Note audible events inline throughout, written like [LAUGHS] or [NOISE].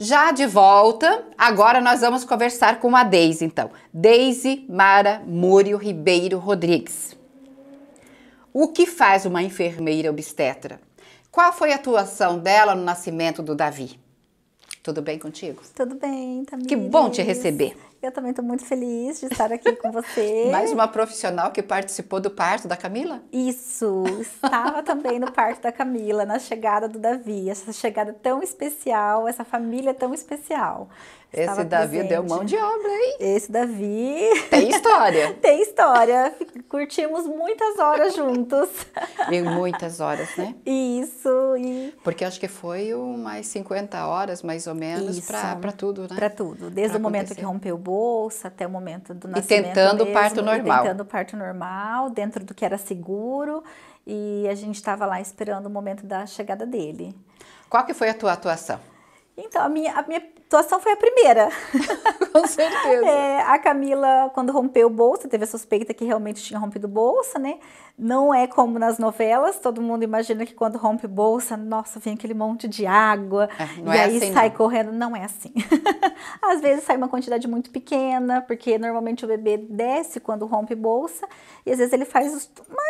Já de volta, agora nós vamos conversar com a Deise, então. Deise Mara Múrio Ribeiro Rodrigues. O que faz uma enfermeira obstetra? Qual foi a atuação dela no nascimento do Davi? Tudo bem contigo? Tudo bem, Tamires. Que bom te receber. Eu também estou muito feliz de estar aqui com você. [LAUGHS] Mais uma profissional que participou do parto da Camila? Isso, estava também no parto da Camila, na chegada do Davi. Essa chegada tão especial, essa família tão especial. Esse Davi presente. deu mão de obra, hein? Esse Davi. Tem história. [LAUGHS] Tem história. Curtimos muitas horas juntos. [LAUGHS] E muitas horas, né? Isso. E... Porque acho que foi umas 50 horas, mais ou menos, para tudo, né? Para tudo. Desde pra o momento acontecer. que rompeu o bolso até o momento do nascimento. E tentando mesmo, o parto normal. Tentando o parto normal, dentro do que era seguro. E a gente estava lá esperando o momento da chegada dele. Qual que foi a tua atuação? Então, a minha, a minha situação foi a primeira. [LAUGHS] Com certeza. É, a Camila, quando rompeu bolsa, teve a suspeita que realmente tinha rompido bolsa, né? Não é como nas novelas, todo mundo imagina que quando rompe bolsa, nossa, vem aquele monte de água, é, e é aí assim, sai não. correndo. Não é assim. [LAUGHS] Às vezes sai uma quantidade muito pequena, porque normalmente o bebê desce quando rompe bolsa, e às vezes ele faz uma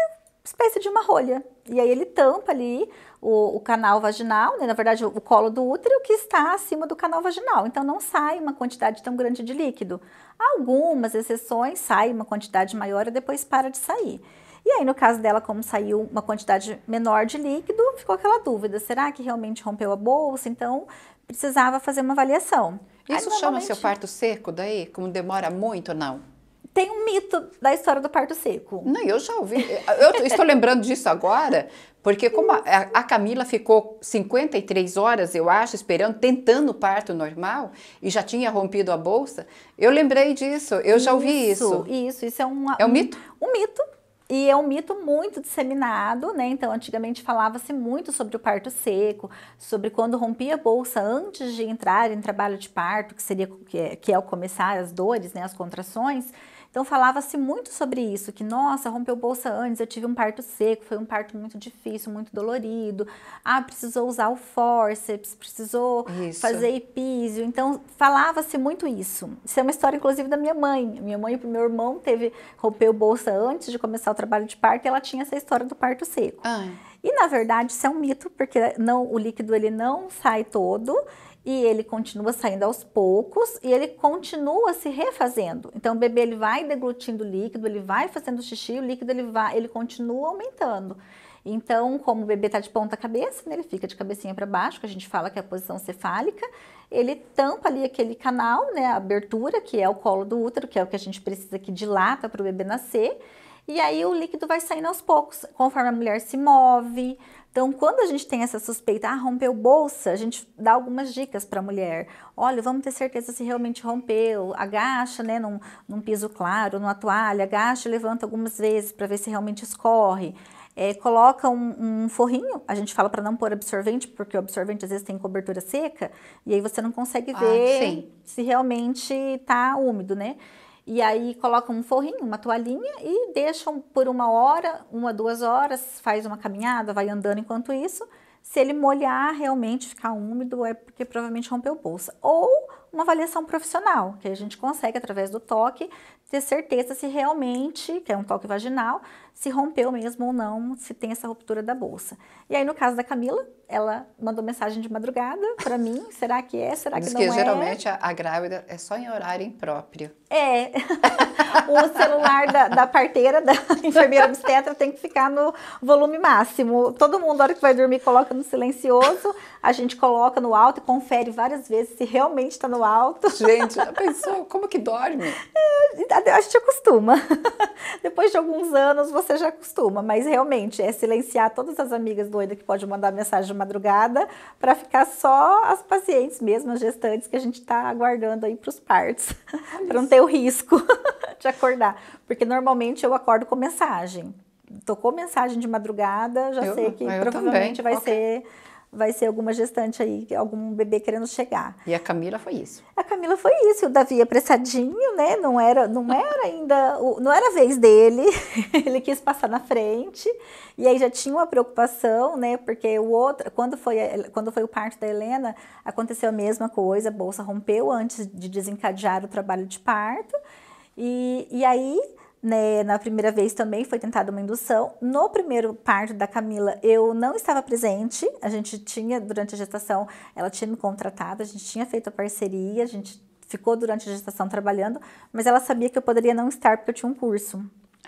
espécie de uma rolha. E aí ele tampa ali o, o, canal vaginal, né, na verdade o colo do útero que está acima do canal vaginal. Então não sai uma quantidade tão grande de líquido. Algumas exceções sai uma quantidade maior e depois para de sair. E aí no caso dela, como saiu uma quantidade menor de líquido, ficou aquela dúvida, será que realmente rompeu a bolsa? Então precisava fazer uma avaliação. Isso aí, chama normalmente... seu parto seco daí? Como demora muito ou não? tem um mito da história do parto seco. Não, eu já ouvi. Eu estou lembrando disso agora, porque como a, a, Camila ficou 53 horas, eu acho, esperando, tentando o parto normal e já tinha rompido a bolsa, eu lembrei disso, eu já ouvi isso. Isso, isso, isso é um, é um, um mito. Um mito. E é um mito muito disseminado, né? Então, antigamente falava-se muito sobre o parto seco, sobre quando rompia a bolsa antes de entrar em trabalho de parto, que seria que é, que é o começar as dores, né, as contrações então falava-se muito sobre isso, que nossa, rompeu bolsa antes, eu tive um parto seco, foi um parto muito difícil, muito dolorido. Ah, precisou usar o forceps, precisou isso. fazer epísio. Então falava-se muito isso. Isso é uma história inclusive da minha mãe. Minha mãe e meu irmão teve rompeu bolsa antes de começar o trabalho de parto, e ela tinha essa história do parto seco. Ah. E na verdade isso é um mito, porque não o líquido ele não sai todo e ele continua saindo aos poucos e ele continua se refazendo. Então o bebê ele vai deglutindo líquido, ele vai fazendo xixi, o líquido ele vai, ele continua aumentando. Então, como o bebê está de ponta cabeça, né, ele fica de cabecinha para baixo, que a gente fala que é a posição cefálica, ele tampa ali aquele canal, né, a abertura, que é o colo do útero, que é o que a gente precisa que dilata para o bebê nascer, e aí o líquido vai saindo aos poucos, conforme a mulher se move. Então, quando a gente tem essa suspeita, ah, rompeu bolsa, a gente dá algumas dicas para a mulher. Olha, vamos ter certeza se realmente rompeu. Agacha, né, num, num piso claro, numa toalha, agacha e levanta algumas vezes para ver se realmente escorre. É, coloca um, um, forrinho, a gente fala para não pôr absorvente, porque o absorvente às vezes tem cobertura seca, e aí você não consegue ah, ver se realmente está úmido, né? E aí colocam um forrinho, uma toalhinha e deixam por uma hora, uma, duas horas, faz uma caminhada, vai andando enquanto isso. Se ele molhar, realmente ficar úmido, é porque provavelmente rompeu bolsa. Ou uma avaliação profissional, que a gente consegue, através do toque, ter certeza se realmente, que é um toque vaginal, se rompeu mesmo ou não, se tem essa ruptura da bolsa. E aí, no caso da Camila, ela mandou mensagem de madrugada para mim, será que é, será que Diz não que, é? geralmente a, a grávida é só em horário impróprio. É, [LAUGHS] o celular da, da, parteira, da [LAUGHS] enfermeira obstetra tem que ficar no volume máximo. Todo mundo, na hora que vai dormir, coloca no silencioso, a gente coloca no alto e confere várias vezes se realmente está no alto. Gente, a pensou como que dorme? [LAUGHS] É, a gente acostuma. Depois de alguns anos, você você já acostuma, mas realmente é silenciar todas as amigas doidas que podem mandar mensagem de madrugada para ficar só as pacientes mesmo, as gestantes que a gente está aguardando aí para os partos, [LAUGHS] para não ter o risco [LAUGHS] de acordar. Porque normalmente eu acordo com mensagem. Tocou mensagem de madrugada, já eu, sei que provavelmente também. vai okay. ser vai ser alguma gestante aí, algum bebê querendo chegar. E a Camila foi isso. A Camila foi isso, o Davi é apressadinho, né? Não era, não era ainda, não era a vez dele. [LAUGHS] ele quis passar na frente. E aí já tinha uma preocupação, né? Porque o outro, quando foi, quando foi o parto da Helena, aconteceu a mesma coisa, a bolsa rompeu antes de desencadear o trabalho de parto. E, e aí né, na primeira vez também foi tentada uma indução. No primeiro parto da Camila, eu não estava presente. A gente tinha, durante a gestação, ela tinha me contratado, a gente tinha feito a parceria, a gente ficou durante a gestação trabalhando, mas ela sabia que eu poderia não estar porque eu tinha um curso,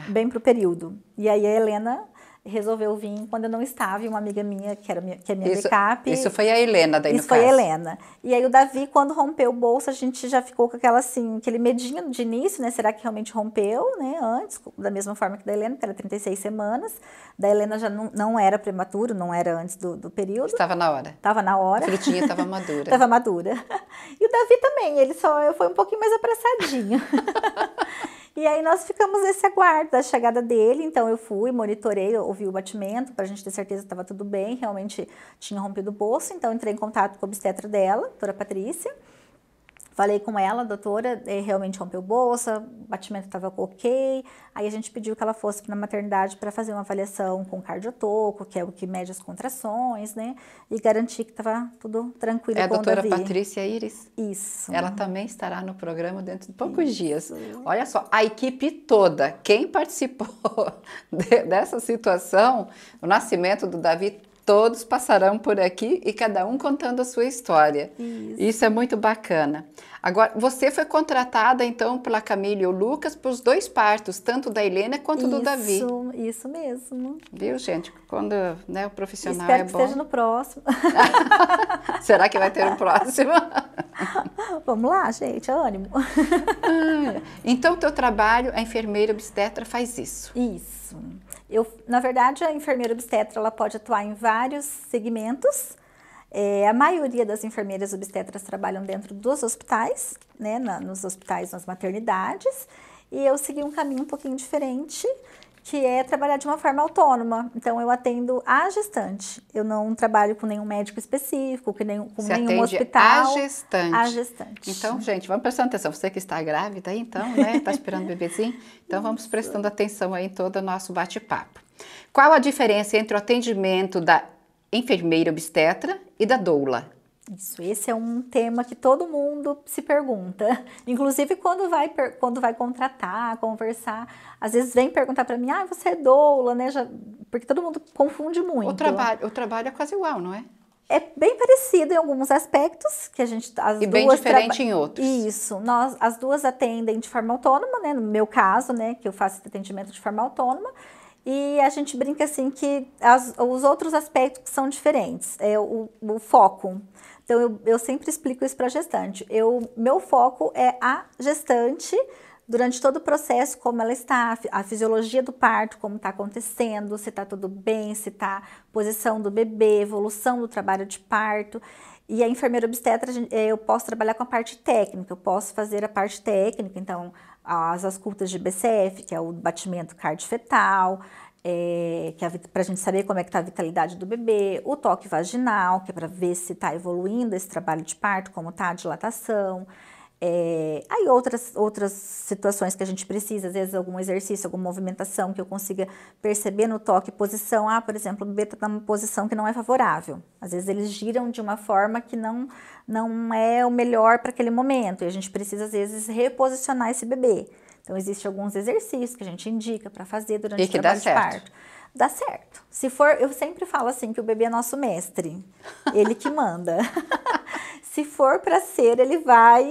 bem pro período. E aí a Helena resolveu vir quando eu não estava, e uma amiga minha, que, era minha, que é minha isso, backup. Isso foi a Helena daí Isso no foi caso. a Helena. E aí o Davi, quando rompeu o bolso, a gente já ficou com aquela assim, aquele medinho de início, né? Será que realmente rompeu, né? Antes, da mesma forma que da Helena, que era 36 semanas. Da Helena já não, não era prematuro, não era antes do, do período. Estava na hora. Estava na hora. A frutinha estava madura. Estava madura. E o Davi também, ele só foi um pouquinho mais apressadinho. [LAUGHS] E aí nós ficamos nesse aguardo da chegada dele. Então eu fui, monitorei, ouvi o batimento para a gente ter certeza que estava tudo bem. Realmente tinha rompido o bolso. Então entrei em contato com a obstetra dela, doutora Patrícia. Falei com ela, a doutora é, realmente rompeu bolsa, o batimento estava ok. Aí a gente pediu que ela fosse na maternidade para fazer uma avaliação com cardiotoco, que é o que mede as contrações, né? E garantir que estava tudo tranquilo é com a doutora Davi. Patrícia Iris? Isso. Ela também estará no programa dentro de poucos Isso. dias. Olha só, a equipe toda, quem participou [LAUGHS] de, dessa situação, o nascimento do Davi, todos passarão por aqui e cada um contando a sua história. Isso, Isso é muito bacana. Agora, você foi contratada então pela Camila e o Lucas para os dois partos, tanto da Helena quanto isso, do Davi. Isso mesmo. Viu, gente? Quando né, o profissional Espero é que Esteja no próximo. [LAUGHS] Será que vai ter um próximo? [LAUGHS] Vamos lá, gente, é ânimo. [LAUGHS] Ah, é. então, o teu trabalho, a enfermeira obstetra faz isso. Isso. Eu, na verdade, a enfermeira obstetra ela pode atuar em vários segmentos. É, a maioria das enfermeiras obstetras trabalham dentro dos hospitais, né, na, nos hospitais, nas maternidades. E eu segui um caminho um pouquinho diferente, que é trabalhar de uma forma autônoma. Então, eu atendo a gestante. Eu não trabalho com nenhum médico específico, com nenhum, com você nenhum hospital. A gestante. A gestante. Então, gente, vamos prestando atenção. Você que está grávida aí, então, né? Está [LAUGHS] esperando o bebezinho? Então, vamos Isso. prestando atenção aí em todo o nosso bate-papo. Qual a diferença entre o atendimento da enfermeira obstetra e da doula? Isso, esse é um tema que todo mundo se pergunta. [LAUGHS] Inclusive quando vai quando vai contratar, conversar, às vezes vem perguntar para mim: "Ah, você é doula, né?" Já, porque todo mundo confunde muito. O trabalho, o trabalho é quase igual, não é? É bem parecido em alguns aspectos que a gente as e duas bem diferente em outros. Isso, nós as duas atendem de forma autônoma, né? No meu caso, né, que eu faço atendimento de forma autônoma. E a gente brinca assim que as, os outros aspectos que são diferentes, é o, o foco. Então, eu, eu sempre explico isso para gestante. Eu, meu foco é a gestante durante todo o processo, como ela está, a fisiologia do parto, como está acontecendo, se está tudo bem, se está posição do bebê, evolução do trabalho de parto. E a enfermeira obstetra, eh, eu posso trabalhar com a parte técnica, eu posso fazer a parte técnica, então as auscultas de BCF, que é o batimento cardiofetal, é, que é para a gente saber como é que está a vitalidade do bebê, o toque vaginal, que é para ver se está evoluindo esse trabalho de parto, como está a dilatação. É, aí outras, outras situações que a gente precisa, às vezes algum exercício, alguma movimentação que eu consiga perceber no toque, posição, ah, por exemplo, o bebê está numa posição que não é favorável. Às vezes eles giram de uma forma que não, não é o melhor para aquele momento e a gente precisa, às vezes, reposicionar esse bebê. Então, existem alguns exercícios que a gente indica para fazer durante e que o trabalho dá certo. de parto. Dá certo. Se for, eu sempre falo assim que o bebê é nosso mestre, ele que manda. [LAUGHS] Se for para ser, ele vai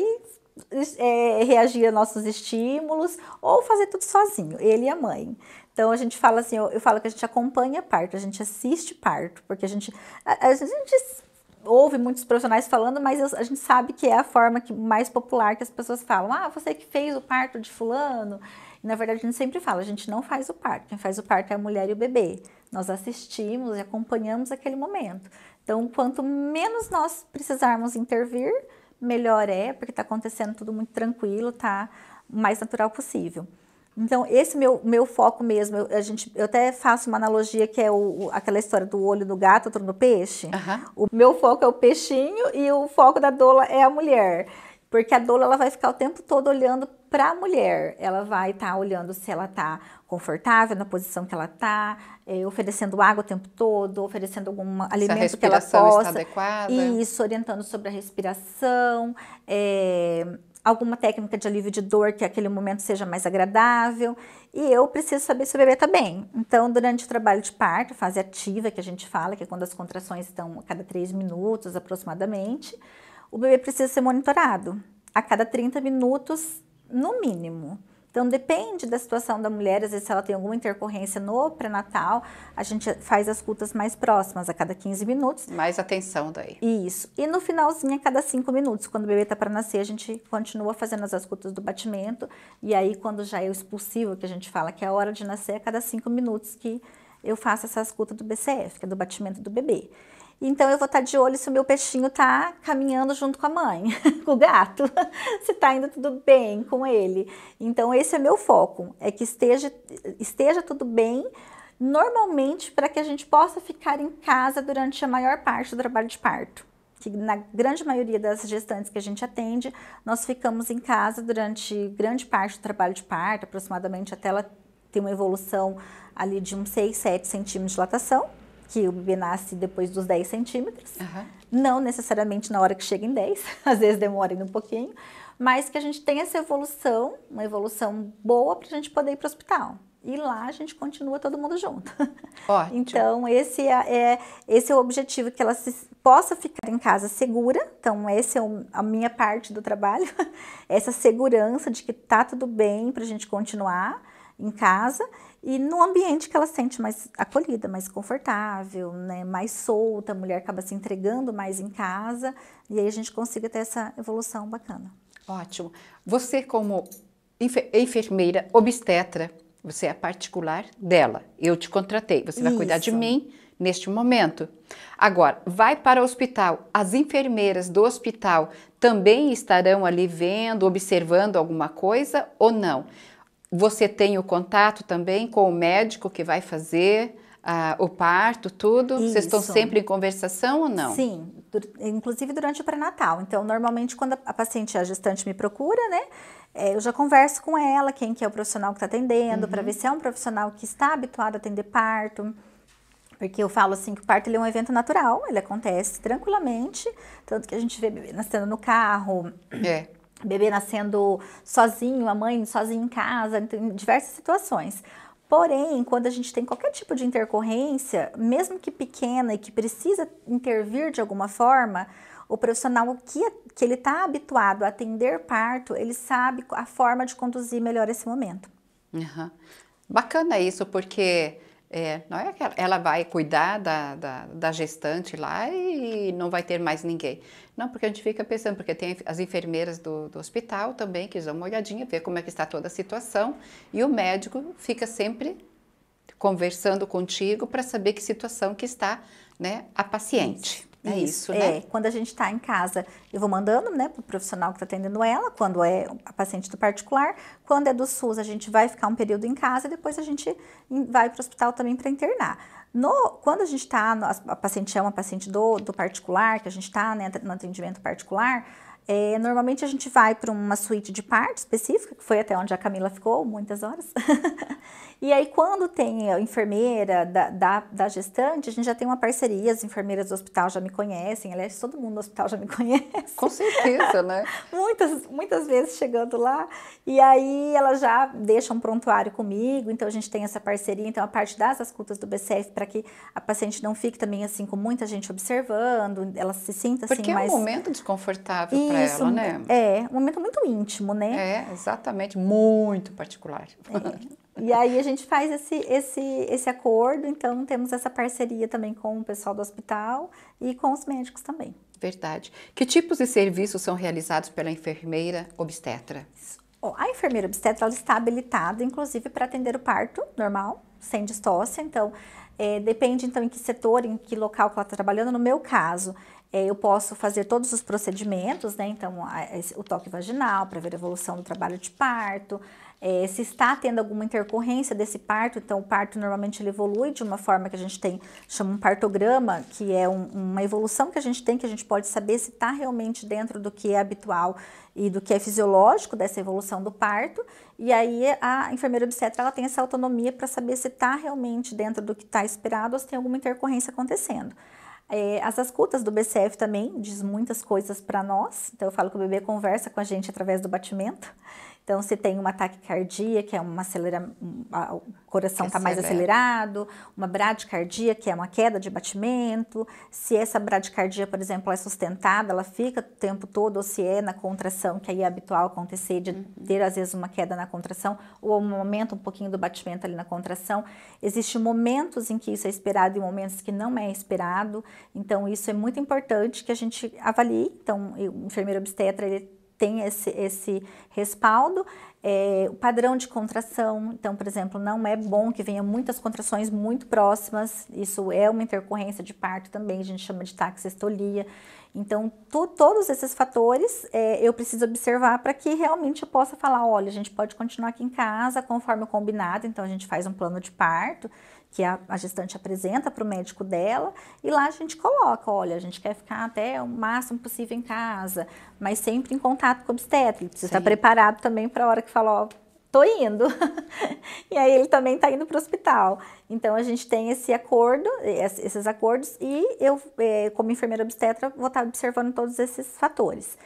é, reagir a nossos estímulos ou fazer tudo sozinho, ele e a mãe. Então a gente fala assim, eu, eu falo que a gente acompanha parto, a gente assiste parto, porque a gente, a, a gente ouve muitos profissionais falando, mas a gente sabe que é a forma que, mais popular que as pessoas falam. Ah, você que fez o parto de fulano. E, na verdade, a gente sempre fala, a gente não faz o parto. Quem faz o parto é a mulher e o bebê. Nós assistimos e acompanhamos aquele momento. Então, quanto menos nós precisarmos intervir, melhor é, porque está acontecendo tudo muito tranquilo, tá? O mais natural possível. Então, esse meu, meu foco mesmo, eu, a gente, eu até faço uma analogia que é o, aquela história do olho do gato, outro no peixe. Uhum. O meu foco é o peixinho e o foco da doula é a mulher. Porque a doula ela vai ficar o tempo todo olhando para a mulher. Ela vai estar tá olhando se ela está confortável na posição que ela está, é, oferecendo água o tempo todo, oferecendo algum alimento que ela possa. Está adequada. Isso, orientando sobre a respiração. É, alguma técnica de alívio de dor que aquele momento seja mais agradável. E eu preciso saber se o bebê está bem. Então, durante o trabalho de parto, fase ativa que a gente fala, que é quando as contrações estão a cada 3 minutos aproximadamente, o bebê precisa ser monitorado a cada 30 minutos no mínimo. Então depende da situação da mulher, às vezes se ela tem alguma intercorrência no pré-natal, a gente faz as consultas mais próximas, a cada 15 minutos. Mais atenção daí. Isso. E no finalzinho, a cada 5 minutos, quando o bebê está para nascer, a gente continua fazendo as escutas do batimento, e aí quando já é o expulsivo, que a gente fala que é a hora de nascer, a cada 5 minutos que eu faço essa escuta do BCF, que é do batimento do bebê. Então eu vou estar tá de olho se o meu peixinho está caminhando junto com a mãe, [LAUGHS] com o gato, [LAUGHS] se está indo tudo bem com ele. Então esse é meu foco, é que esteja, esteja tudo bem, normalmente para que a gente possa ficar em casa durante a maior parte do trabalho de parto. Que na grande maioria das gestantes que a gente atende, nós ficamos em casa durante grande parte do trabalho de parto, aproximadamente até ela ter uma evolução ali de uns 6, 7 centímetros de dilatação que o bebê nasce depois dos 10 centímetros. Uhum. Não necessariamente na hora que chega em 10, [LAUGHS] às vezes demora ainda um pouquinho, mas que a gente tenha essa evolução, uma evolução boa para a gente poder ir para o hospital. E lá a gente continua todo mundo junto. [LAUGHS] Ótimo. Então, esse é, é esse é o objetivo, que ela se, possa ficar em casa segura. Então, essa é o, a minha parte do trabalho. [LAUGHS] Essa segurança de que tá tudo bem para a gente continuar em casa e no ambiente que ela sente mais acolhida, mais confortável, né, mais solta, a mulher acaba se entregando mais em casa e aí a gente consiga ter essa evolução bacana. Ótimo. Você como enfermeira obstetra, você é particular dela. Eu te contratei, você vai cuidar de mim neste momento. Agora, vai para o hospital. As enfermeiras do hospital também estarão ali vendo, observando alguma coisa ou não? Você tem o contato também com o médico que vai fazer ah, o parto, tudo? Isso. Vocês estão sempre em conversação ou não? Sim, inclusive durante o pré-natal. Então, normalmente, quando a paciente, a gestante, me procura, né? É, eu já converso com ela, quem que é o profissional que está atendendo, uhum. para ver se é um profissional que está habituado a atender parto. Porque eu falo assim que o parto é um evento natural, ele acontece tranquilamente, tanto que a gente vê bebê nascendo no carro. É bebê nascendo sozinho, a mãe sozinha em casa, em diversas situações. Porém, quando a gente tem qualquer tipo de intercorrência, mesmo que pequena e que precisa intervir de alguma forma, o profissional que, que ele está habituado a atender parto, ele sabe a forma de conduzir melhor esse momento. Uhum. Bacana isso, porque é, não é que ela vai cuidar da, da, da, gestante lá e não vai ter mais ninguém. Não, porque a gente fica pensando, porque tem as enfermeiras do, do hospital também que dão uma olhadinha, ver como é que está toda a situação, e o médico fica sempre conversando contigo para saber que situação que está né, a paciente. É isso, isso é. né? É. Quando a gente está em casa, eu vou mandando, né, para o profissional que está atendendo ela, quando é a paciente do particular. Quando é do SUS, a gente vai ficar um período em casa e depois a gente vai para o hospital também para internar. No, quando a gente está, a paciente é uma paciente do, do particular, que a gente está né, no atendimento particular, é, normalmente a gente vai para uma suíte de parto específica, que foi até onde a Camila ficou muitas horas. [LAUGHS] E aí, quando tem a enfermeira da, da, da, gestante, a gente já tem uma parceria, as enfermeiras do hospital já me conhecem, aliás, todo mundo no hospital já me [LAUGHS] conhece. Com certeza, né? muitas, muitas vezes chegando lá, e aí ela já deixa um prontuário comigo, então a gente tem essa parceria, então a parte das escutas do BCF, para que a paciente não fique também assim com muita gente observando, ela se sinta assim Porque mais... é um momento desconfortável para ela, né? É, um momento muito íntimo, né? É, exatamente, muito particular. É. [LAUGHS] E aí a gente faz esse, esse, esse acordo, então temos essa parceria também com o pessoal do hospital e com os médicos também. Verdade. Que tipos de serviços são realizados pela enfermeira obstetra? a enfermeira obstetra está habilitada, inclusive, para atender o parto normal, sem distócia. Então, é, depende então em que setor, em que local que ela está trabalhando. No meu caso, é, eu posso fazer todos os procedimentos, né? Então, a, a, o toque vaginal para ver a evolução do trabalho de parto, é, se está tendo alguma intercorrência desse parto, então o parto normalmente ele evolui de uma forma que a gente tem, chama um partograma, que é um, uma evolução que a gente tem, que a gente pode saber se está realmente dentro do que é habitual e do que é fisiológico dessa evolução do parto. E aí a enfermeira obstetra ela tem essa autonomia para saber se está realmente dentro do que está esperado ou se tem alguma intercorrência acontecendo. É, as escutas do BCF também diz muitas coisas para nós, então eu falo que o bebê conversa com a gente através do batimento. Então, se tem uma taquicardia, que é uma acelera... o coração está mais acelerado, uma bradicardia, que é uma queda de batimento, se essa bradicardia, por exemplo, é sustentada, ela fica o tempo todo, ou se é na contração, que aí é habitual acontecer, de uhum. ter às vezes uma queda na contração, ou um momento um pouquinho do batimento ali na contração. Existem momentos em que isso é esperado e momentos que não é esperado, então isso é muito importante que a gente avalie. Então, o enfermeiro obstetra, ele tem esse, esse respaldo. É, o padrão de contração, então, por exemplo, não é bom que venha muitas contrações muito próximas, isso é uma intercorrência de parto também, a gente chama de taxistolia. Então, todos esses fatores é, eu preciso observar para que realmente eu possa falar: olha, a gente pode continuar aqui em casa conforme o combinado, então a gente faz um plano de parto que a, a gestante apresenta para o médico dela e lá a gente coloca, olha, a gente quer ficar até o máximo possível em casa, mas sempre em contato com o obstetra, ele precisa Sim. estar preparado também para a hora que falar, ó, tô indo. [LAUGHS] e aí ele também está indo para o hospital. Então a gente tem esse acordo, esses acordos, e eu, eh, como enfermeira obstetra, vou estar tá observando todos esses fatores.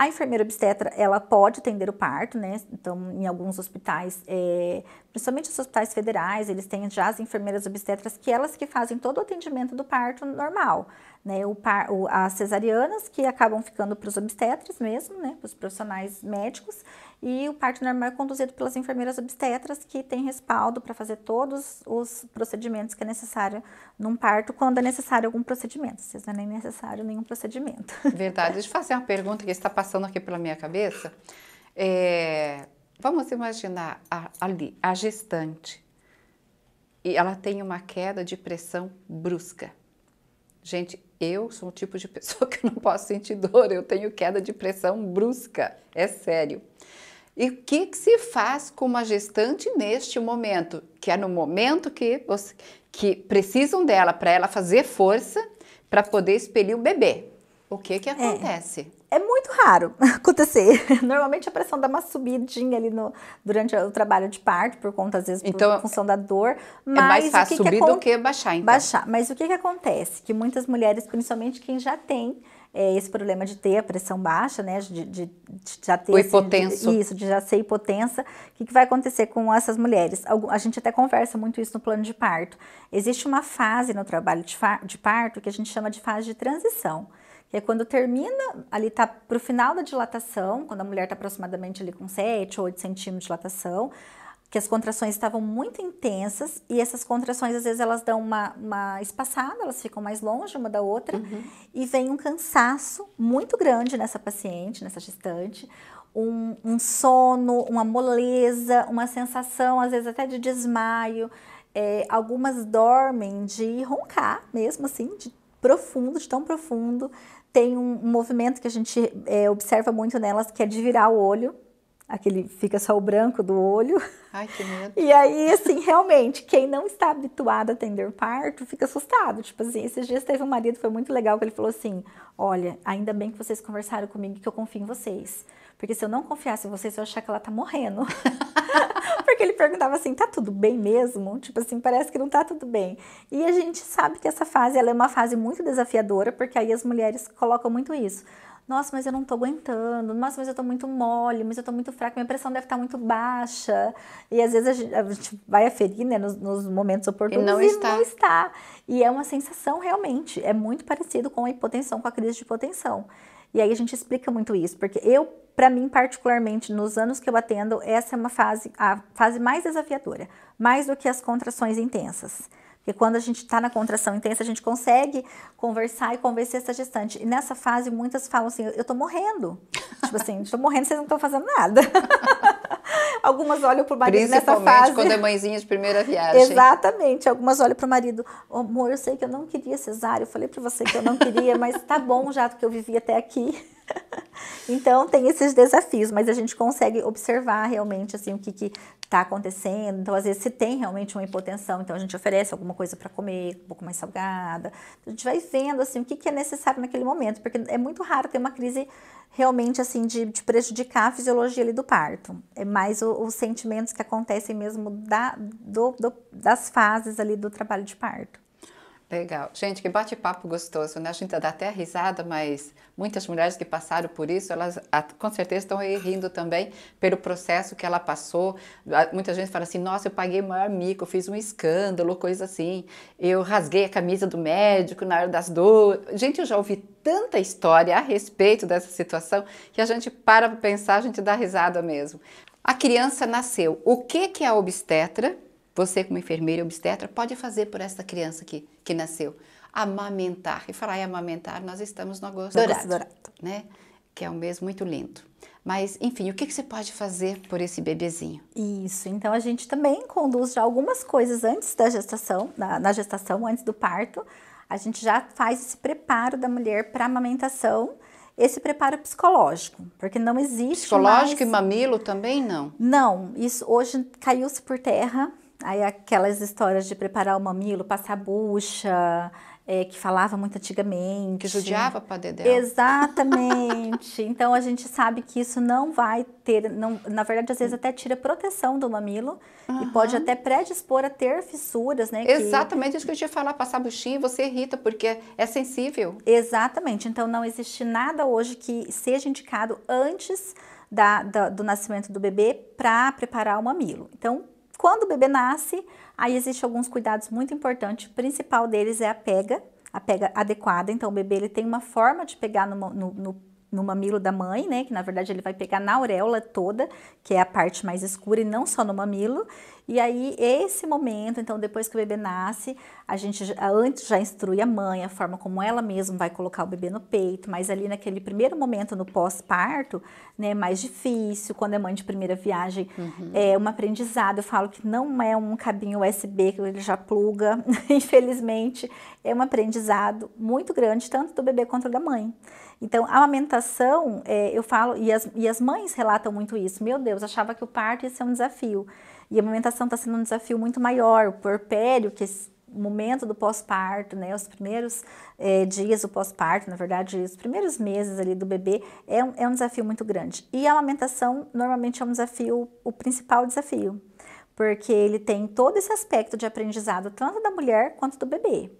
A enfermeira obstetra, ela pode atender o parto, né? Então, em alguns hospitais, é, principalmente os hospitais federais, eles têm já as enfermeiras obstetras que elas que fazem todo o atendimento do parto normal, né? O par, o, as cesarianas que acabam ficando para os obstetras mesmo, né? Para os profissionais médicos e o parto normal é conduzido pelas enfermeiras obstetras, que têm respaldo para fazer todos os procedimentos que é necessário num parto, quando é necessário algum procedimento. Vocês não é nem necessário nenhum procedimento. [LAUGHS] Verdade. Deixa eu fazer uma pergunta que está passando aqui pela minha cabeça. É, vamos imaginar a, ali, a gestante, e ela tem uma queda de pressão brusca. Gente, eu sou um tipo de [LAUGHS] pessoa que não posso sentir dor, eu tenho queda de pressão brusca, é sério. E o que, que, se faz com uma gestante neste momento? Que é no momento que, você, que precisam dela para ela fazer força para poder expelir o bebê. O que, que é. acontece? É, é muito raro [LAUGHS] acontecer. Normalmente a pressão dá uma subidinha ali no, durante o trabalho de parto, por conta, às vezes, então, por função da dor. Mas é mais fácil que subir que do que baixar, então. Baixar. Mas o que, que acontece? Que muitas mulheres, principalmente quem já tem é, esse problema de ter a pressão baixa, né? De, de, de já ter. O esse, De, isso, de já ser hipotensa. O que, que vai acontecer com essas mulheres? A gente até conversa muito isso no plano de parto. Existe uma fase no trabalho de, de parto que a gente chama de fase de transição que é quando termina, ali tá pro final da dilatação, quando a mulher tá aproximadamente ali com 7 ou 8 centímetros de dilatação, que as contrações estavam muito intensas e essas contrações às vezes elas dão uma, uma espaçada, elas ficam mais longe uma da outra uhum. e vem um cansaço muito grande nessa paciente, nessa gestante, um, um, sono, uma moleza, uma sensação às vezes até de desmaio. É, algumas dormem de roncar mesmo assim, de profundo, de tão profundo. Tem um, movimento que a gente é, observa muito nelas que é de virar o olho aquele fica só o branco do olho. Ai, que medo. E aí, assim, realmente, quem não está habituado a atender parto fica assustado. Tipo assim, esses dias teve um marido, foi muito legal, que ele falou assim: Olha, ainda bem que vocês conversaram comigo que eu confio em vocês. Porque se eu não confiasse em vocês, eu ia achar que ela tá morrendo. [LAUGHS] porque ele perguntava assim: tá tudo bem mesmo? Tipo assim, parece que não tá tudo bem. E a gente sabe que essa fase ela é uma fase muito desafiadora, porque aí as mulheres colocam muito isso. Nossa, mas eu não tô aguentando. Nossa, mas eu tô muito mole, mas eu tô muito fraca, minha pressão deve estar tá muito baixa. E às vezes a gente, a gente vai aferir, né, nos, nos momentos oportunos e, não, e está. não está. E é uma sensação realmente, é muito parecido com a hipotensão, com a crise de hipotensão. E aí a gente explica muito isso, porque eu, para mim particularmente, nos anos que eu atendo, essa é uma fase, a fase mais desafiadora, mais do que as contrações intensas. E quando a gente está na contração intensa, a gente consegue conversar e convencer essa gestante. E nessa fase, muitas falam assim: eu tô morrendo. [LAUGHS] tipo assim, estou morrendo, vocês não estão fazendo nada. [LAUGHS] algumas olham para o marido nessa fase. Principalmente quando é mãezinha de primeira viagem. Exatamente. Algumas olham para o marido: amor, eu sei que eu não queria cesárea. Eu falei para você que eu não queria, mas tá bom já do que eu vivi até aqui. [LAUGHS] então tem esses desafios, mas a gente consegue observar realmente assim o que que está acontecendo. Então às vezes se tem realmente uma hipotensão, então a gente oferece alguma coisa para comer, um pouco mais salgada. a gente vai vendo assim o que que é necessário naquele momento, porque é muito raro ter uma crise realmente assim de, de prejudicar a fisiologia ali do parto. É mais o, os sentimentos que acontecem mesmo da, do, do, das fases ali do trabalho de parto. Legal. Gente, que bate-papo gostoso, né? A gente dá até risada, mas muitas mulheres que passaram por isso, elas com certeza estão rindo também pelo processo que ela passou. Muita gente fala assim, nossa, eu paguei maior mico, fiz um escândalo, coisa assim. Eu rasguei a camisa do médico na hora das dores. Gente, eu já ouvi tanta história a respeito dessa situação que a gente para pensar, a gente dá risada mesmo. A criança nasceu. O que, que é a obstetra? Você, como enfermeira obstetra, pode fazer por essa criança que, que nasceu. Amamentar. E falar em amamentar, nós estamos no agosto dourado, dourado. Né? que é um mês muito lindo. Mas, enfim, o que, que você pode fazer por esse bebezinho? Isso, então a gente também conduz já algumas coisas antes da gestação, na, na gestação, antes do parto. A gente já faz esse preparo da mulher para amamentação, esse preparo psicológico, porque não existe. Psicológico mais... e mamilo também não? Não, isso hoje caiu-se por terra Aí aquelas histórias de preparar o mamilo, passar bucha, é, que falava muito antigamente. Que judiava a Dedé. Exatamente. [LAUGHS] então a gente sabe que isso não vai ter, não, na verdade às vezes até tira proteção do mamilo uhum. e pode até predispor a ter fissuras, né? Exatamente que... isso que eu tinha falar, passar buchinha você irrita porque é sensível. Exatamente. Então não existe nada hoje que seja indicado antes da, da, do nascimento do bebê para preparar o mamilo. Então quando o bebê nasce, aí existem alguns cuidados muito importantes. O principal deles é a pega, a pega adequada. Então, o bebê ele tem uma forma de pegar no, no, no no mamilo da mãe, né? Que na verdade ele vai pegar na auréola toda, que é a parte mais escura e não só no mamilo. E aí esse momento, então depois que o bebê nasce, a gente antes já instrui a mãe a forma como ela mesma vai colocar o bebê no peito, mas ali naquele primeiro momento no pós-parto, né, é mais difícil, quando é mãe de primeira viagem, uhum. é um aprendizado. Eu falo que não é um cabinho USB que ele já pluga, [LAUGHS] infelizmente, é um aprendizado muito grande tanto do bebê quanto da mãe. Então, a amamentação, é, eu falo, e as, e as mães relatam muito isso. Meu Deus, achava que o parto ia ser um desafio. E a amamentação está sendo um desafio muito maior, o porpério, que é esse momento do pós-parto, né, os primeiros é, dias do pós-parto, na verdade, os primeiros meses ali do bebê, é um, é um desafio muito grande. E a amamentação, normalmente, é um desafio, o principal desafio, porque ele tem todo esse aspecto de aprendizado, tanto da mulher quanto do bebê.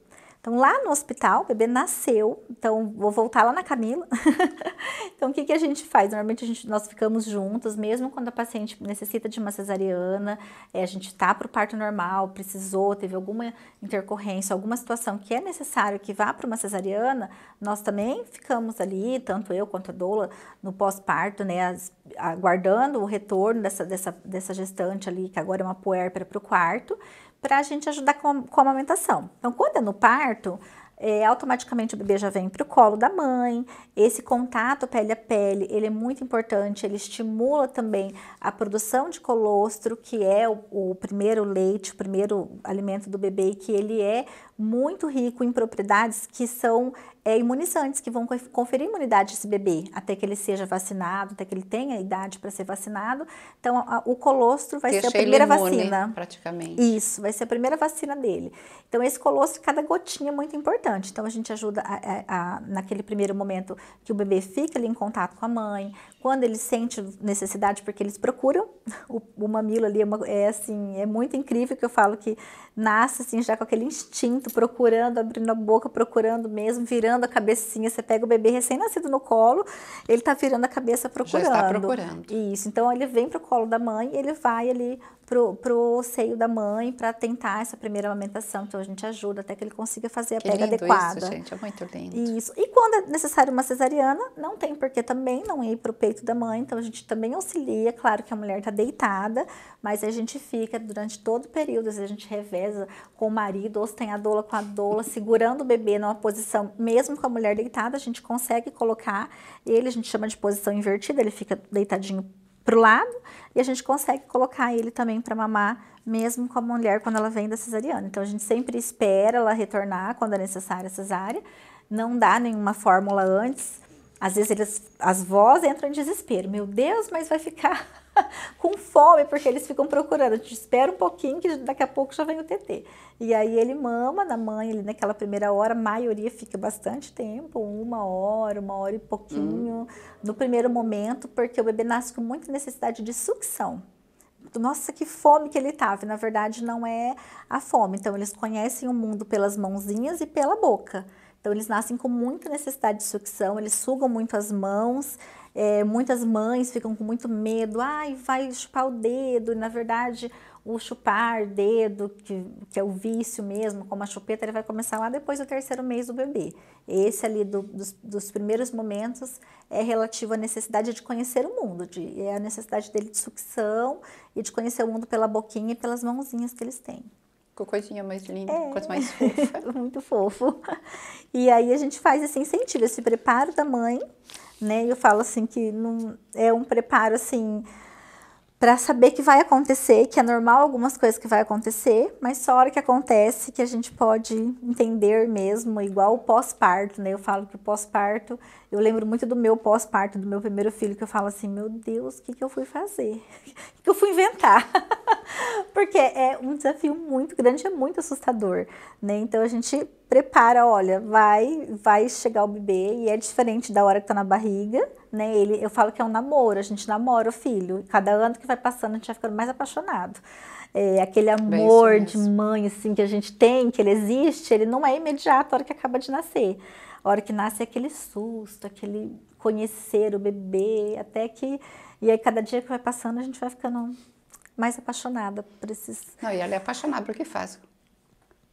Então, lá no hospital, o bebê nasceu, então vou voltar lá na Camila. [LAUGHS] então, o que, que a gente faz? Normalmente, a gente, nós ficamos juntos, mesmo quando a paciente necessita de uma cesariana, é, a gente está para o parto normal, precisou, teve alguma intercorrência, alguma situação que é necessário que vá para uma cesariana, nós também ficamos ali, tanto eu quanto a doula, no pós-parto, né, aguardando o retorno dessa, dessa, dessa gestante ali, que agora é uma puérpera, para o quarto para a gente ajudar com, com a amamentação. Então, quando é no parto, é, automaticamente o bebê já vem para o colo da mãe. Esse contato pele a pele, ele é muito importante, ele estimula também a produção de colostro, que é o, o primeiro leite, o primeiro alimento do bebê, que ele é muito rico em propriedades que são é, imunizantes, que vão conferir imunidade a esse bebê, até que ele seja vacinado, até que ele tenha a idade para ser vacinado. Então, a, o colostro vai Deixa ser a primeira imune, vacina. praticamente. Isso, vai ser a primeira vacina dele. Então, esse colostro, cada gotinha é muito importante. Então, a gente ajuda a, a, naquele primeiro momento que o bebê fica ali em contato com a mãe, quando eles sentem necessidade, porque eles procuram, [LAUGHS] o, o mamilo ali é, uma, é, assim, é muito incrível que eu falo que nasce assim já com aquele instinto, procurando, abrindo a boca, procurando mesmo, virando a cabecinha. Você pega o bebê recém-nascido no colo, ele tá virando a cabeça procurando. Já está procurando. Isso, então ele vem pro colo da mãe ele vai ali pro, pro seio da mãe para tentar essa primeira amamentação. Então a gente ajuda até que ele consiga fazer a que pega adequada. Isso, gente, é muito lindo. Isso. E quando é necessário uma cesariana, não tem porque também não ir pro peito peito da mãe, então a gente também auxilia, claro que a mulher está deitada, mas a gente fica durante todo o período, às vezes a gente reveza com o marido, ou se tem a doula com a doula, [LAUGHS] segurando o bebê numa posição, mesmo com a mulher deitada, a gente consegue colocar ele, a gente chama de posição invertida, ele fica deitadinho para o lado e a gente consegue colocar ele também para mamar, mesmo com a mulher quando ela vem da cesariana. Então a gente sempre espera ela retornar quando é necessária a cesárea, não dá nenhuma fórmula antes, às vezes eles, as vós entram em desespero. Meu Deus, mas vai ficar [LAUGHS] com fome, porque eles ficam procurando. espera um pouquinho, que daqui a pouco já vem o TT. E aí ele mama na mãe ali naquela primeira hora, a maioria fica bastante tempo uma hora, uma hora e pouquinho, hum. no primeiro momento, porque o bebê nasce com muita necessidade de sucção. Nossa, que fome que ele tava. Na verdade, não é a fome. Então, eles conhecem o mundo pelas mãozinhas e pela boca. Então, eles nascem com muita necessidade de sucção, eles sugam muito as mãos. É, muitas mães ficam com muito medo, ai, vai chupar o dedo. E, na verdade, o chupar dedo, que, que é o vício mesmo, como a chupeta, ele vai começar lá depois do terceiro mês do bebê. Esse ali do, dos, dos, primeiros momentos é relativo à necessidade de conhecer o mundo, de, é a necessidade dele de sucção e de conhecer o mundo pela boquinha e pelas mãozinhas que eles têm. Ficou coisinha mais linda, é. coisa mais fofa. [LAUGHS] Muito fofo. E aí a gente faz esse incentivo, esse preparo da mãe, né? Eu falo assim que não é um preparo assim para saber que vai acontecer, que é normal algumas coisas que vai acontecer, mas só a hora que acontece que a gente pode entender mesmo, igual o pós-parto, né? Eu falo que o pós-parto, eu lembro muito do meu pós-parto, do meu primeiro filho, que eu falo assim, meu Deus, o que, que eu fui fazer? [LAUGHS] O que, que eu fui inventar? [LAUGHS] [LAUGHS] porque é um desafio muito grande, é muito assustador, né? Então a gente prepara, olha, vai, vai chegar o bebê e é diferente da hora que tá na barriga, né? Ele, eu falo que é um namoro, a gente namora o filho. Cada ano que vai passando a gente vai ficando mais apaixonado. É, aquele amor de mãe assim que a gente tem, que ele existe, ele não é imediato a hora que acaba de nascer. A hora que nasce é aquele susto, aquele conhecer o bebê, até que e aí cada dia que vai passando a gente vai ficando mais apaixonada por esses... Não, e ela é apaixonada pelo que faz.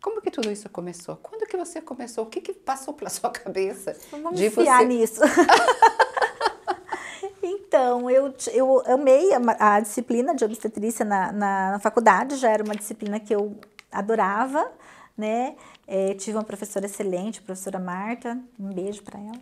Como que tudo isso começou? Quando que você começou? O que que passou pela [LAUGHS] sua cabeça? Vamos de você... nisso. [LAUGHS] então, eu, eu amei a, a disciplina de obstetrícia na, na, na, faculdade, já era uma disciplina que eu adorava, né? É, tive uma professora excelente, a professora Marta, um beijo para ela.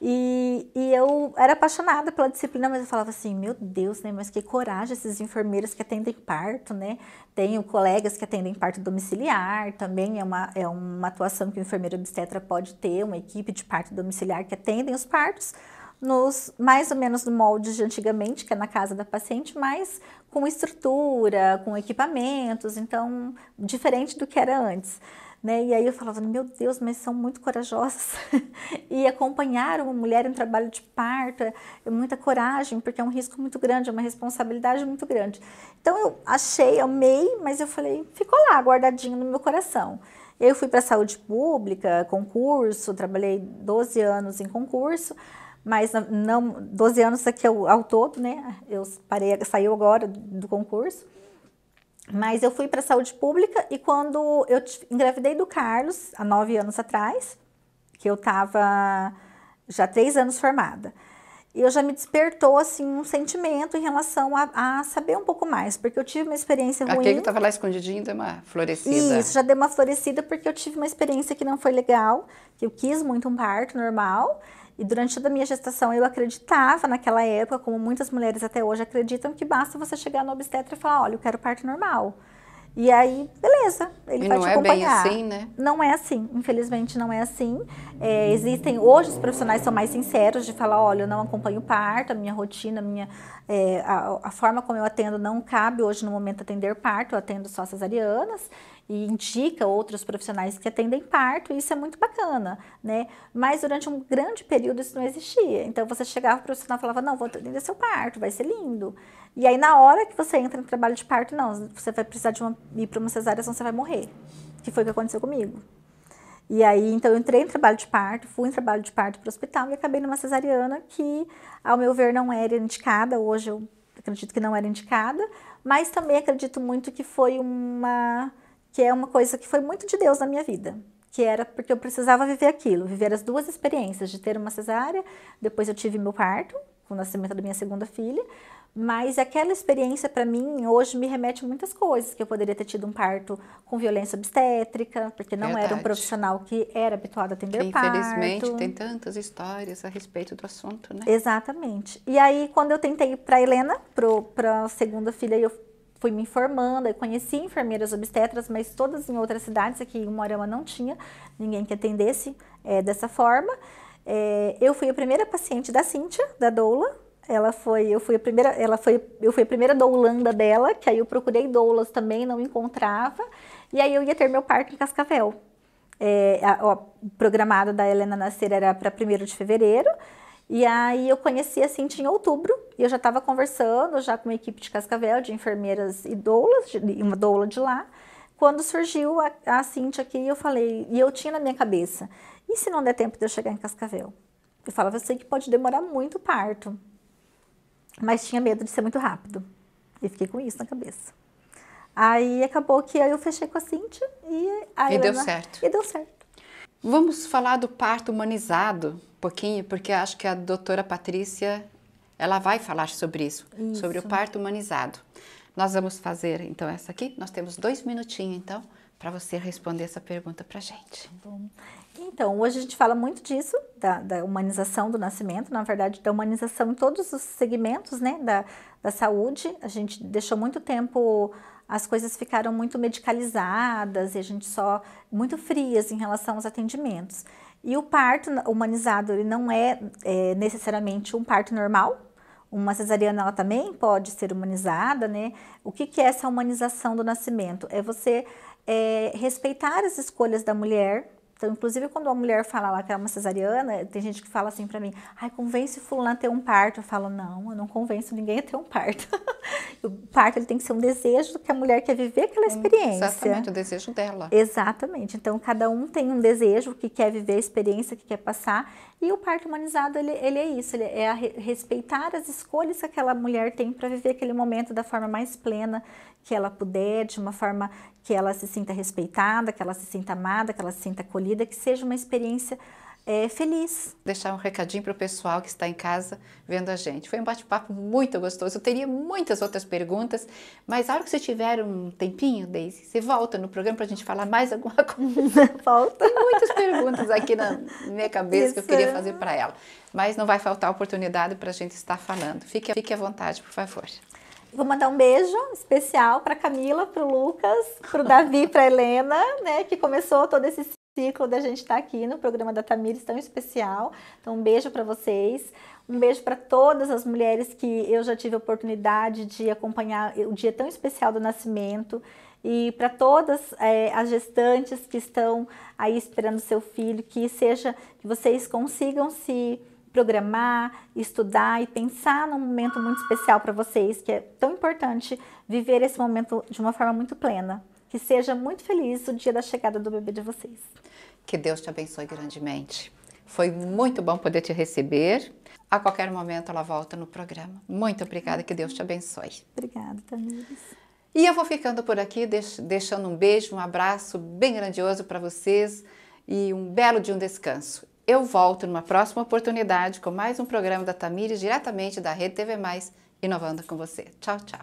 E, e eu era apaixonada pela disciplina, mas eu falava assim, meu Deus, né? Mas que coragem esses enfermeiros que atendem parto, né? Tenho colegas que atendem parto domiciliar, também é uma, é uma atuação que o enfermeiro obstetra pode ter, uma equipe de parto domiciliar que atendem os partos, nos mais ou menos no molde de antigamente, que é na casa da paciente, mas com estrutura, com equipamentos, então diferente do que era antes né? E aí eu falava, meu Deus, mas são muito corajosas. [LAUGHS] e acompanhar uma mulher em um trabalho de parto é muita coragem, porque é um risco muito grande, é uma responsabilidade muito grande. Então eu achei, amei, mas eu falei, ficou lá guardadinho no meu coração. Eu fui para a saúde pública, concurso, trabalhei 12 anos em concurso, mas não 12 anos aqui é ao, ao todo, né? Eu parei, saiu agora do concurso. Mas eu fui para a saúde pública e quando eu engravidei do Carlos, há nove anos atrás, que eu estava já três anos formada, eu já me despertou assim um sentimento em relação a, a, saber um pouco mais, porque eu tive uma experiência ruim. Aquele que estava lá escondidinho deu uma florescida. Isso, já deu uma florescida porque eu tive uma experiência que não foi legal, que eu quis muito um parto normal e durante toda a minha gestação eu acreditava naquela época, como muitas mulheres até hoje acreditam, que basta você chegar no obstetra e falar, olha, eu quero parto normal. E aí, beleza, ele e vai te acompanhar. não é bem assim, né? Não é assim, infelizmente não é assim. É, existem, hoje os profissionais são mais sinceros de falar, olha, eu não acompanho o parto, a minha rotina, a, minha, é, a, a, forma como eu atendo não cabe hoje no momento atender parto, eu atendo só cesarianas e indica outros profissionais que atendem parto, isso é muito bacana, né? Mas durante um grande período isso não existia. Então você chegava para o profissional e falava: "Não, vou atender seu parto, vai ser lindo". E aí na hora que você entra no trabalho de parto, não, você vai precisar de uma, ir para uma cesárea, senão você vai morrer. Que foi o que aconteceu comigo. E aí, então, eu entrei em trabalho de parto, fui em trabalho de parto para o hospital e acabei numa cesariana que, ao meu ver, não era indicada. Hoje eu acredito que não era indicada, mas também acredito muito que foi uma que é uma coisa que foi muito de Deus na minha vida, que era porque eu precisava viver aquilo, viver as duas experiências de ter uma cesárea, depois eu tive meu parto, com o nascimento da minha segunda filha, mas aquela experiência para mim hoje me remete a muitas coisas, que eu poderia ter tido um parto com violência obstétrica, porque não Verdade. era um profissional que era habituado a atender que, parto. Infelizmente tem tantas histórias a respeito do assunto, né? Exatamente. E aí quando eu tentei para Helena, para a segunda filha, eu fui me informando, eu conheci enfermeiras obstetras, mas todas em outras cidades, aqui em Moarama não tinha ninguém que atendesse é, dessa forma. É, eu fui a primeira paciente da Cíntia, da doula, ela foi, eu fui a primeira, ela foi, eu fui a primeira doulanda dela, que aí eu procurei doulas também, não encontrava, e aí eu ia ter meu parto em Cascavel. É, a, a, da Helena nascer era para 1 de fevereiro, e aí eu conheci a Cintia em outubro e eu já estava conversando já com uma equipe de Cascavel, de enfermeiras e doulas, de, uma doula de lá, quando surgiu a, a Cintia aqui eu falei, e eu tinha na minha cabeça, e se não der tempo de eu chegar em Cascavel? Eu falava, eu sei que pode demorar muito o parto, mas tinha medo de ser muito rápido. E fiquei com isso na cabeça. Aí acabou que aí eu fechei com a Cintia e aí E deu certo. E deu certo. Vamos falar do parto humanizado um pouquinho, porque acho que a doutora Patrícia ela vai falar sobre isso, isso, sobre o parto humanizado. Nós vamos fazer então essa aqui. Nós temos dois minutinhos então para você responder essa pergunta para gente. Tá então, hoje a gente fala muito disso, da, da, humanização do nascimento, na verdade, da humanização em todos os segmentos né, da, da saúde. A gente deixou muito tempo as coisas ficaram muito medicalizadas e a gente só muito frias em relação aos atendimentos. E o parto humanizado ele não é, é necessariamente um parto normal. Uma cesariana ela também pode ser humanizada, né? O que, que é essa humanização do nascimento? É você é, respeitar as escolhas da mulher, então, inclusive, quando a mulher fala lá que é uma cesariana, tem gente que fala assim para mim, ai, convence fulano a ter um parto. Eu falo, não, eu não convenço ninguém a ter um parto. [LAUGHS] o parto, ele tem que ser um desejo que a mulher quer viver aquela hum, experiência. Exatamente, o desejo dela. Exatamente. Então, cada um tem um desejo que quer viver a experiência, que quer passar. E o parto humanizado, ele, ele é isso, ele é re respeitar as escolhas que aquela mulher tem para viver aquele momento da forma mais plena que ela puder, de uma forma que ela se sinta respeitada, que ela se sinta amada, que ela se sinta acolhida, que seja uma experiência é, feliz. Deixar um recadinho para o pessoal que está em casa vendo a gente. Foi um bate-papo muito gostoso. Eu teria muitas outras perguntas, mas a hora que você tiver um tempinho, Daisy, você volta no programa para a gente falar mais alguma [LAUGHS] coisa. [LAUGHS] Volta. Tem muitas perguntas aqui na minha cabeça Isso. que eu queria fazer para ela. Mas não vai faltar oportunidade para a gente estar falando. Fique, fique à vontade, por favor. Vou mandar um beijo especial para Camila, para o Lucas, para o Davi, para Helena, né, que começou todo esse ciclo da gente estar tá aqui no programa da Tamires tão especial. Então, um beijo para vocês. Um beijo para todas as mulheres que eu já tive a oportunidade de acompanhar o dia tão especial do nascimento e para todas é, as gestantes que estão aí esperando seu filho, que seja que vocês consigam se programar, estudar e pensar num momento muito especial para vocês, que é tão importante viver esse momento de uma forma muito plena. Que seja muito feliz o dia da chegada do bebê de vocês. Que Deus te abençoe grandemente. Foi muito bom poder te receber. A qualquer momento ela volta no programa. Muito obrigada, que Deus te abençoe. Obrigada, Tamires. E eu vou ficando por aqui, deixando um beijo, um abraço bem grandioso para vocês e um belo de um descanso. Eu volto numa próxima oportunidade com mais um programa da Tamires diretamente da Rede TV Mais, inovando com você. Tchau, tchau.